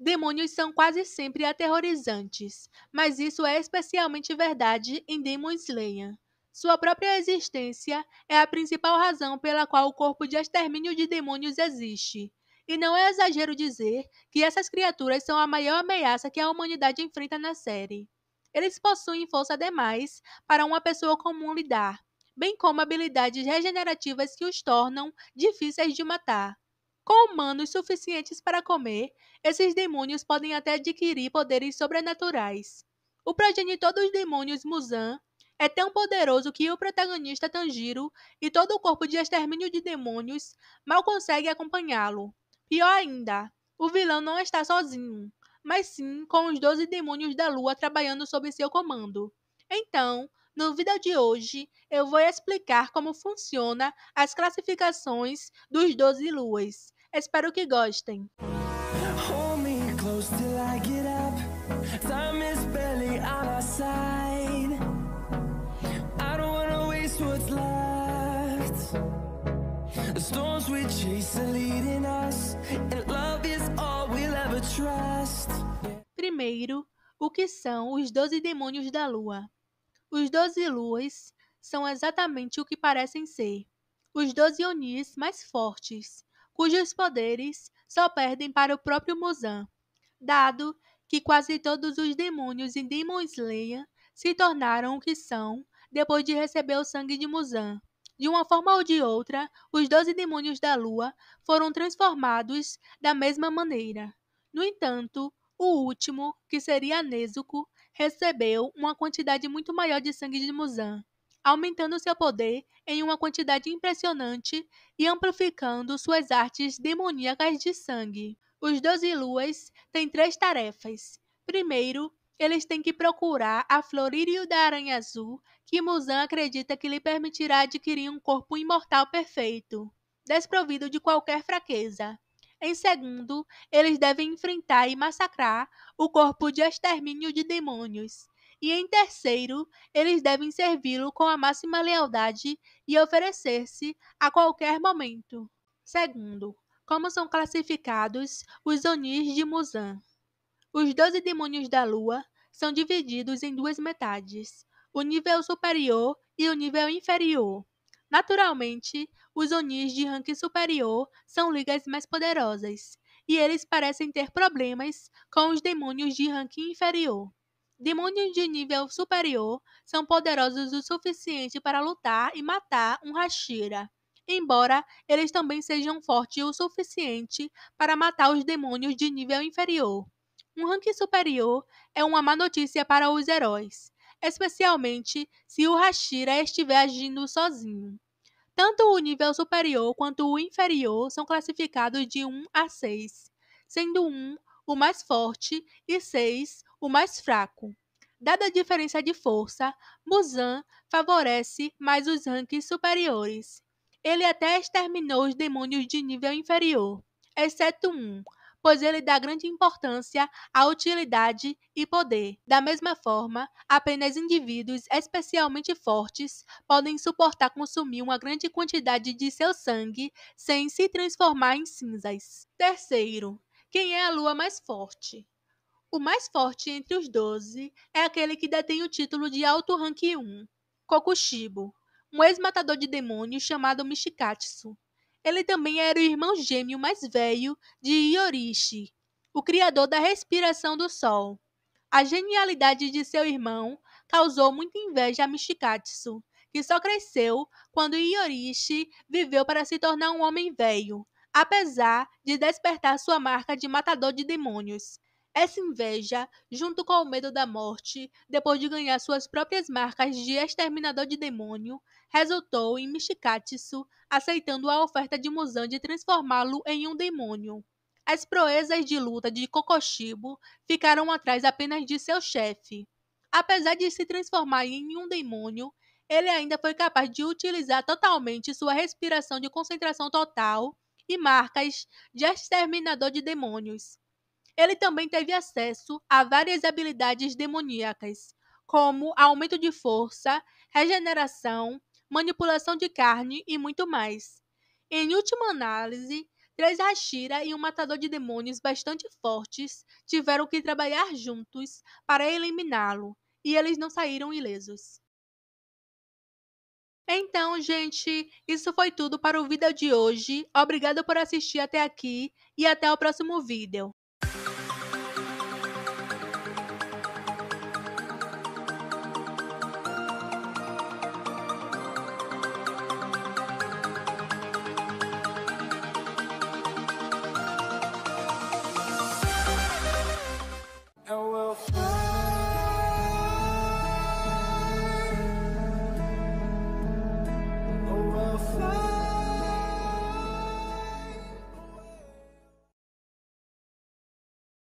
Demônios são quase sempre aterrorizantes, mas isso é especialmente verdade em Demon Slayer. Sua própria existência é a principal razão pela qual o corpo de extermínio de demônios existe. E não é exagero dizer que essas criaturas são a maior ameaça que a humanidade enfrenta na série. Eles possuem força demais para uma pessoa comum lidar, bem como habilidades regenerativas que os tornam difíceis de matar. Com humanos suficientes para comer, esses demônios podem até adquirir poderes sobrenaturais. O progenitor dos demônios Musan é tão poderoso que o protagonista Tanjiro e todo o corpo de extermínio de demônios mal consegue acompanhá-lo. Pior ainda, o vilão não está sozinho, mas sim com os doze demônios da lua trabalhando sob seu comando. Então, no vídeo de hoje, eu vou explicar como funciona as classificações dos doze luas Espero que gostem. close on The storms we chase are leading us, and love is all we'll ever trust. Primeiro, o que são os doze demônios da lua? Os doze luas são exatamente o que parecem ser, os doze Onis mais fortes, cujos poderes só perdem para o próprio Musan, dado que quase todos os demônios em Demon Slayer se tornaram o que são depois de receber o sangue de Muzan. De uma forma ou de outra, os doze demônios da lua foram transformados da mesma maneira. No entanto, o último, que seria Nezuko, recebeu uma quantidade muito maior de sangue de Muzan, aumentando seu poder em uma quantidade impressionante e amplificando suas artes demoníacas de sangue. Os Doze Luas têm três tarefas. Primeiro, eles têm que procurar a Florírio da Aranha Azul, que Muzan acredita que lhe permitirá adquirir um corpo imortal perfeito, desprovido de qualquer fraqueza. Em segundo, eles devem enfrentar e massacrar o corpo de extermínio de demônios, e em terceiro, eles devem servi-lo com a máxima lealdade e oferecer-se a qualquer momento. Segundo, como são classificados os Onis de Musan? Os doze demônios da lua são divididos em duas metades, o nível superior e o nível inferior. Naturalmente, os Onis de ranking superior são ligas mais poderosas, e eles parecem ter problemas com os demônios de ranking inferior demônios de nível superior são poderosos o suficiente para lutar e matar um Hashira, embora eles também sejam fortes o suficiente para matar os demônios de nível inferior. Um ranking superior é uma má notícia para os heróis, especialmente se o Hashira estiver agindo sozinho. Tanto o nível superior quanto o inferior são classificados de 1 a 6, sendo 1 o mais forte e 6 o mais fraco. Dada a diferença de força, Musan favorece mais os ranks superiores. Ele até exterminou os demônios de nível inferior, exceto um, pois ele dá grande importância à utilidade e poder. Da mesma forma, apenas indivíduos especialmente fortes podem suportar consumir uma grande quantidade de seu sangue sem se transformar em cinzas. Terceiro, quem é a lua mais forte? O mais forte entre os doze é aquele que detém o título de Alto Rank 1, Kokushibo, um ex-matador de demônios chamado Mishikatsu. Ele também era o irmão gêmeo mais velho de Iorishi, o criador da respiração do sol. A genialidade de seu irmão causou muita inveja a Mishikatsu, que só cresceu quando Iorishi viveu para se tornar um homem velho, apesar de despertar sua marca de matador de demônios. Essa inveja, junto com o medo da morte, depois de ganhar suas próprias marcas de exterminador de demônio, resultou em Mishikatsu aceitando a oferta de Muzan de transformá-lo em um demônio. As proezas de luta de Kokoshibo ficaram atrás apenas de seu chefe. Apesar de se transformar em um demônio, ele ainda foi capaz de utilizar totalmente sua respiração de concentração total e marcas de exterminador de demônios. Ele também teve acesso a várias habilidades demoníacas, como aumento de força, regeneração, manipulação de carne e muito mais. Em última análise, três Hashira e um matador de demônios bastante fortes tiveram que trabalhar juntos para eliminá-lo, e eles não saíram ilesos. Então, gente, isso foi tudo para o vídeo de hoje. Obrigada por assistir até aqui e até o próximo vídeo.